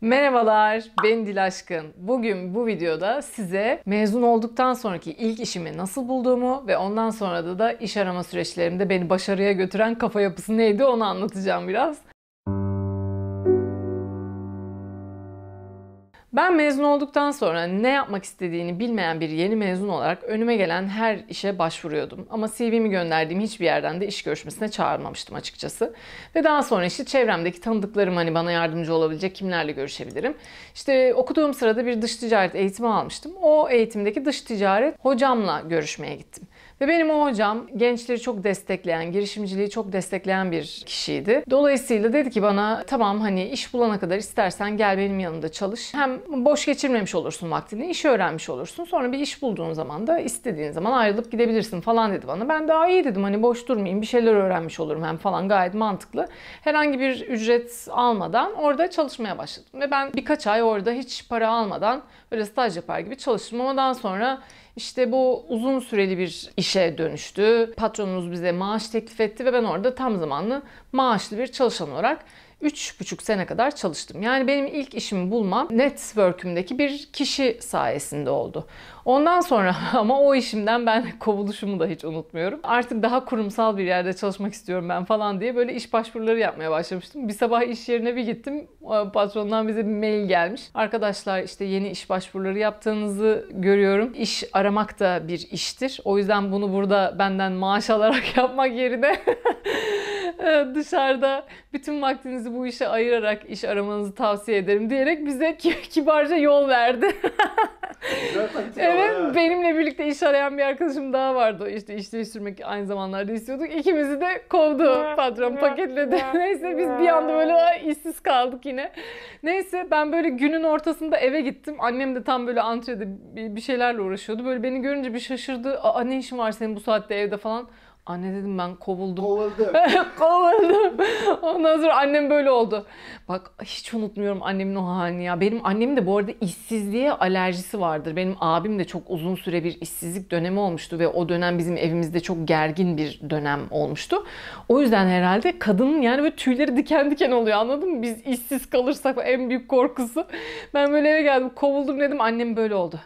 Merhabalar, ben Dil Aşkın. Bugün bu videoda size mezun olduktan sonraki ilk işimi nasıl bulduğumu ve ondan sonra da, da iş arama süreçlerimde beni başarıya götüren kafa yapısı neydi onu anlatacağım biraz. Ben mezun olduktan sonra ne yapmak istediğini bilmeyen bir yeni mezun olarak önüme gelen her işe başvuruyordum. Ama CV'mi gönderdiğim hiçbir yerden de iş görüşmesine çağrılmamıştım açıkçası. Ve daha sonra işte çevremdeki tanıdıklarım hani bana yardımcı olabilecek kimlerle görüşebilirim. İşte okuduğum sırada bir dış ticaret eğitimi almıştım. O eğitimdeki dış ticaret hocamla görüşmeye gittim. Ve benim o hocam gençleri çok destekleyen, girişimciliği çok destekleyen bir kişiydi. Dolayısıyla dedi ki bana tamam hani iş bulana kadar istersen gel benim yanımda çalış. Hem boş geçirmemiş olursun vaktini, iş öğrenmiş olursun. Sonra bir iş bulduğun zaman da istediğin zaman ayrılıp gidebilirsin falan dedi bana. Ben daha iyi dedim hani boş durmayayım bir şeyler öğrenmiş olurum hem falan gayet mantıklı. Herhangi bir ücret almadan orada çalışmaya başladım. Ve ben birkaç ay orada hiç para almadan böyle staj yapar gibi çalıştım ama daha sonra işte bu uzun süreli bir işe dönüştü. Patronumuz bize maaş teklif etti ve ben orada tam zamanlı maaşlı bir çalışan olarak 3,5 sene kadar çalıştım. Yani benim ilk işimi bulmam network'ümdeki bir kişi sayesinde oldu. Ondan sonra ama o işimden ben kovuluşumu da hiç unutmuyorum. Artık daha kurumsal bir yerde çalışmak istiyorum ben falan diye böyle iş başvuruları yapmaya başlamıştım. Bir sabah iş yerine bir gittim. Patrondan bize bir mail gelmiş. Arkadaşlar işte yeni iş başvuruları yaptığınızı görüyorum. İş aramak da bir iştir. O yüzden bunu burada benden maaş alarak yapmak yerine ee, dışarıda bütün vaktinizi bu işe ayırarak iş aramanızı tavsiye ederim diyerek bize kibarca yol verdi. evet benimle birlikte iş arayan bir arkadaşım daha vardı. İşte iş değiştirmek aynı zamanlarda istiyorduk. İkimizi de kovdu patron paketledi. Neyse biz bir anda böyle işsiz kaldık yine. Neyse ben böyle günün ortasında eve gittim. Annem de tam böyle antrede bir şeylerle uğraşıyordu. Böyle beni görünce bir şaşırdı. Aa ne işin var senin bu saatte evde falan. Anne dedim ben kovuldum. Kovuldum. Kovuldum. Ondan sonra annem böyle oldu. Bak hiç unutmuyorum annemin o halini ya. Benim annem de bu arada işsizliğe alerjisi vardır. Benim abim de çok uzun süre bir işsizlik dönemi olmuştu ve o dönem bizim evimizde çok gergin bir dönem olmuştu. O yüzden herhalde kadının yani böyle tüyleri diken diken oluyor anladın mı? Biz işsiz kalırsak en büyük korkusu. Ben böyle eve geldim kovuldum dedim annem böyle oldu.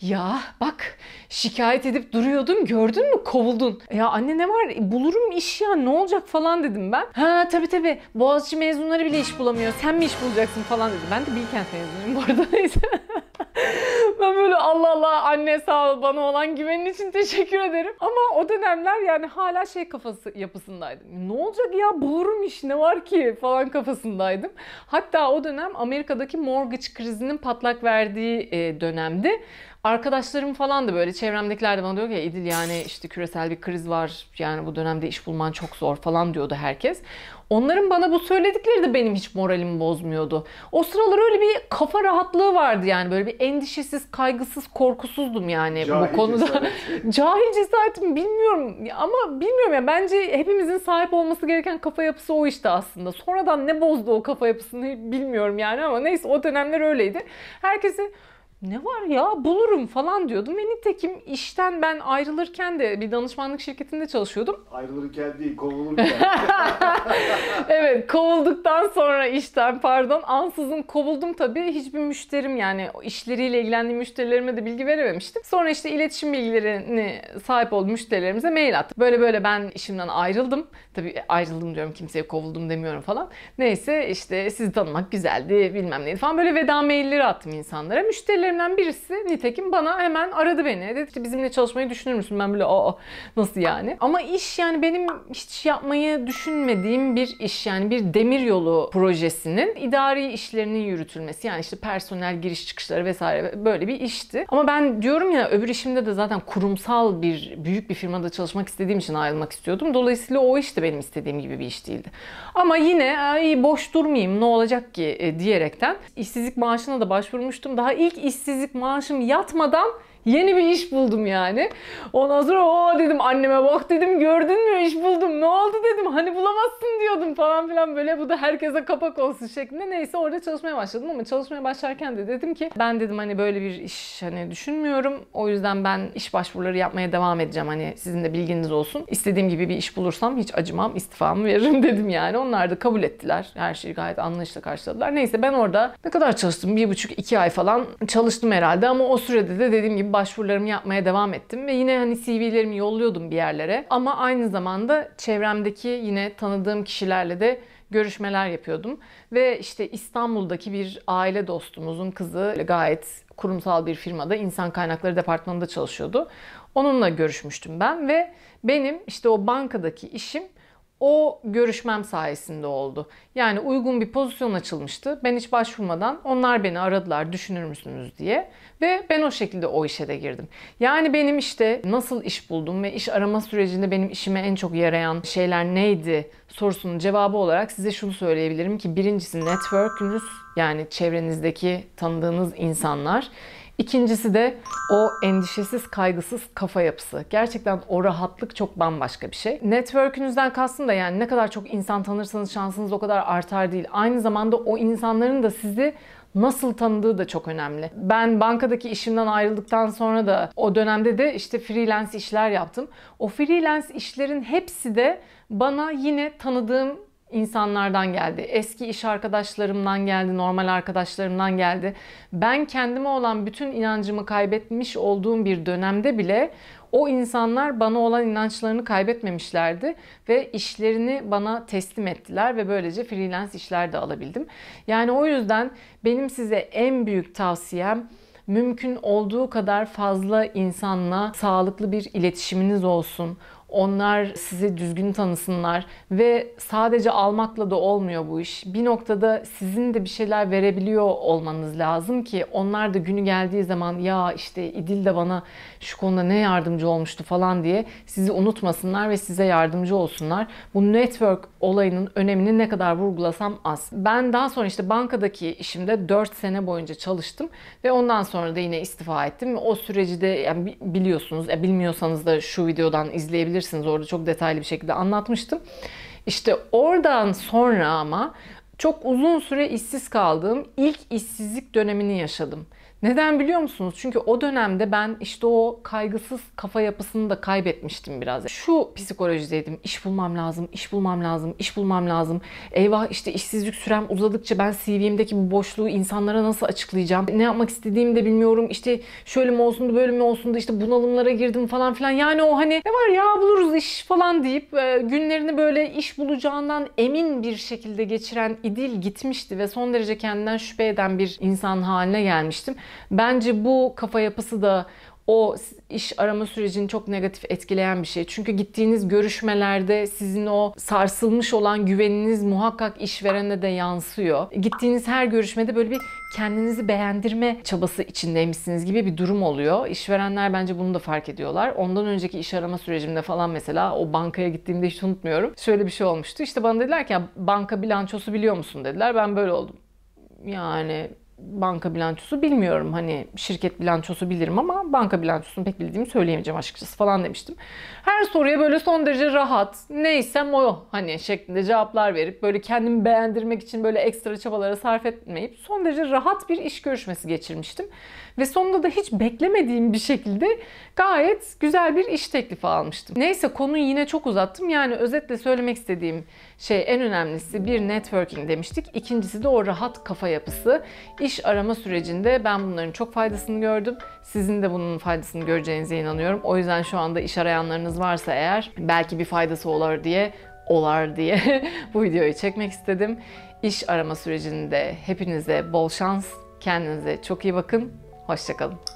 Ya bak şikayet edip duruyordum gördün mü kovuldun. Ya anne ne var bulurum iş ya ne olacak falan dedim ben. Ha tabii tabii Boğaziçi mezunları bile iş bulamıyor ya sen mi iş bulacaksın falan dedi. Ben de Bilkent mezunuyum bu arada neyse. ben böyle Allah Allah anne sağ ol bana olan güvenin için teşekkür ederim. Ama o dönemler yani hala şey kafası yapısındaydım. Ne olacak ya bulurum iş ne var ki falan kafasındaydım. Hatta o dönem Amerika'daki mortgage krizinin patlak verdiği dönemdi arkadaşlarım falan da böyle çevremdekiler de bana diyor ki İdil yani işte küresel bir kriz var yani bu dönemde iş bulman çok zor falan diyordu herkes. Onların bana bu söyledikleri de benim hiç moralimi bozmuyordu. O sıralar öyle bir kafa rahatlığı vardı yani böyle bir endişesiz, kaygısız, korkusuzdum yani Cahil bu konuda. Cesaret. Cahil cesaretim bilmiyorum ama bilmiyorum ya bence hepimizin sahip olması gereken kafa yapısı o işte aslında. Sonradan ne bozdu o kafa yapısını bilmiyorum yani ama neyse o dönemler öyleydi. Herkesi ne var ya bulurum falan diyordum. Ve nitekim işten ben ayrılırken de bir danışmanlık şirketinde çalışıyordum. Ayrılırken değil kovulurken. evet kovulduktan sonra işten pardon ansızın kovuldum tabii. Hiçbir müşterim yani işleriyle ilgilendiğim müşterilerime de bilgi verememiştim. Sonra işte iletişim bilgilerini sahip olduğum müşterilerimize mail attım. Böyle böyle ben işimden ayrıldım. Tabii ayrıldım diyorum kimseye kovuldum demiyorum falan. Neyse işte sizi tanımak güzeldi bilmem neydi falan böyle veda mailleri attım insanlara. Müşteriler müşterilerimden birisi nitekim bana hemen aradı beni. Dedi ki bizimle çalışmayı düşünür müsün? Ben böyle aa nasıl yani? Ama iş yani benim hiç yapmayı düşünmediğim bir iş. Yani bir demir yolu projesinin idari işlerinin yürütülmesi. Yani işte personel giriş çıkışları vesaire böyle bir işti. Ama ben diyorum ya öbür işimde de zaten kurumsal bir büyük bir firmada çalışmak istediğim için ayrılmak istiyordum. Dolayısıyla o iş de benim istediğim gibi bir iş değildi. Ama yine ay boş durmayayım ne olacak ki e, diyerekten işsizlik maaşına da başvurmuştum. Daha ilk iş işsizlik maaşım yatmadan yeni bir iş buldum yani. Ondan sonra o dedim anneme bak dedim gördün mü iş buldum ne oldu dedim hani bulamazsın diyor yapıyordum falan filan böyle bu da herkese kapak olsun şeklinde. Neyse orada çalışmaya başladım ama çalışmaya başlarken de dedim ki ben dedim hani böyle bir iş hani düşünmüyorum. O yüzden ben iş başvuruları yapmaya devam edeceğim. Hani sizin de bilginiz olsun. İstediğim gibi bir iş bulursam hiç acımam istifamı veririm dedim yani. Onlar da kabul ettiler. Her şeyi gayet anlayışla karşıladılar. Neyse ben orada ne kadar çalıştım? Bir buçuk iki ay falan çalıştım herhalde ama o sürede de dediğim gibi başvurularımı yapmaya devam ettim ve yine hani CV'lerimi yolluyordum bir yerlere. Ama aynı zamanda çevremdeki yine tanıdığım kişiler kişilerle de görüşmeler yapıyordum. Ve işte İstanbul'daki bir aile dostumuzun kızı gayet kurumsal bir firmada insan kaynakları departmanında çalışıyordu. Onunla görüşmüştüm ben ve benim işte o bankadaki işim o görüşmem sayesinde oldu. Yani uygun bir pozisyon açılmıştı. Ben hiç başvurmadan onlar beni aradılar düşünür müsünüz diye. Ve ben o şekilde o işe de girdim. Yani benim işte nasıl iş buldum ve iş arama sürecinde benim işime en çok yarayan şeyler neydi sorusunun cevabı olarak size şunu söyleyebilirim ki birincisi network'ünüz yani çevrenizdeki tanıdığınız insanlar. İkincisi de o endişesiz, kaygısız kafa yapısı. Gerçekten o rahatlık çok bambaşka bir şey. Network'ünüzden kastım da yani ne kadar çok insan tanırsanız şansınız o kadar artar değil. Aynı zamanda o insanların da sizi nasıl tanıdığı da çok önemli. Ben bankadaki işimden ayrıldıktan sonra da o dönemde de işte freelance işler yaptım. O freelance işlerin hepsi de bana yine tanıdığım insanlardan geldi. Eski iş arkadaşlarımdan geldi, normal arkadaşlarımdan geldi. Ben kendime olan bütün inancımı kaybetmiş olduğum bir dönemde bile o insanlar bana olan inançlarını kaybetmemişlerdi ve işlerini bana teslim ettiler ve böylece freelance işler de alabildim. Yani o yüzden benim size en büyük tavsiyem mümkün olduğu kadar fazla insanla sağlıklı bir iletişiminiz olsun onlar sizi düzgün tanısınlar ve sadece almakla da olmuyor bu iş. Bir noktada sizin de bir şeyler verebiliyor olmanız lazım ki onlar da günü geldiği zaman ya işte İdil de bana şu konuda ne yardımcı olmuştu falan diye sizi unutmasınlar ve size yardımcı olsunlar. Bu network olayının önemini ne kadar vurgulasam az. Ben daha sonra işte bankadaki işimde 4 sene boyunca çalıştım ve ondan sonra da yine istifa ettim. O süreci de yani biliyorsunuz, e, bilmiyorsanız da şu videodan izleyebilirsiniz okuyabilirsiniz. Orada çok detaylı bir şekilde anlatmıştım. İşte oradan sonra ama çok uzun süre işsiz kaldığım ilk işsizlik dönemini yaşadım. Neden biliyor musunuz? Çünkü o dönemde ben işte o kaygısız kafa yapısını da kaybetmiştim biraz. Şu psikolojideydim. İş bulmam lazım, iş bulmam lazım, iş bulmam lazım. Eyvah işte işsizlik sürem uzadıkça ben CV'mdeki bu boşluğu insanlara nasıl açıklayacağım? Ne yapmak istediğimi de bilmiyorum. İşte şöyle mi olsun da böyle mi olsun da işte bunalımlara girdim falan filan. Yani o hani ne var ya buluruz iş falan deyip e, günlerini böyle iş bulacağından emin bir şekilde geçiren idil gitmişti ve son derece kendinden şüphe eden bir insan haline gelmiştim. Bence bu kafa yapısı da o iş arama sürecini çok negatif etkileyen bir şey. Çünkü gittiğiniz görüşmelerde sizin o sarsılmış olan güveniniz muhakkak işverene de yansıyor. Gittiğiniz her görüşmede böyle bir kendinizi beğendirme çabası içindeymişsiniz gibi bir durum oluyor. İşverenler bence bunu da fark ediyorlar. Ondan önceki iş arama sürecimde falan mesela o bankaya gittiğimde hiç unutmuyorum. Şöyle bir şey olmuştu. İşte bana dediler ki banka bilançosu biliyor musun dediler. Ben böyle oldum. Yani banka bilançosu bilmiyorum. Hani şirket bilançosu bilirim ama banka bilançosunu pek bildiğimi söyleyemeyeceğim açıkçası falan demiştim. Her soruya böyle son derece rahat, neysem o hani şeklinde cevaplar verip böyle kendimi beğendirmek için böyle ekstra çabalara sarf etmeyip son derece rahat bir iş görüşmesi geçirmiştim. Ve sonunda da hiç beklemediğim bir şekilde gayet güzel bir iş teklifi almıştım. Neyse konuyu yine çok uzattım. Yani özetle söylemek istediğim şey en önemlisi bir networking demiştik. İkincisi de o rahat kafa yapısı. İş arama sürecinde ben bunların çok faydasını gördüm. Sizin de bunun faydasını göreceğinize inanıyorum. O yüzden şu anda iş arayanlarınız varsa eğer belki bir faydası olur diye olar diye bu videoyu çekmek istedim. İş arama sürecinde hepinize bol şans, kendinize çok iyi bakın, hoşçakalın.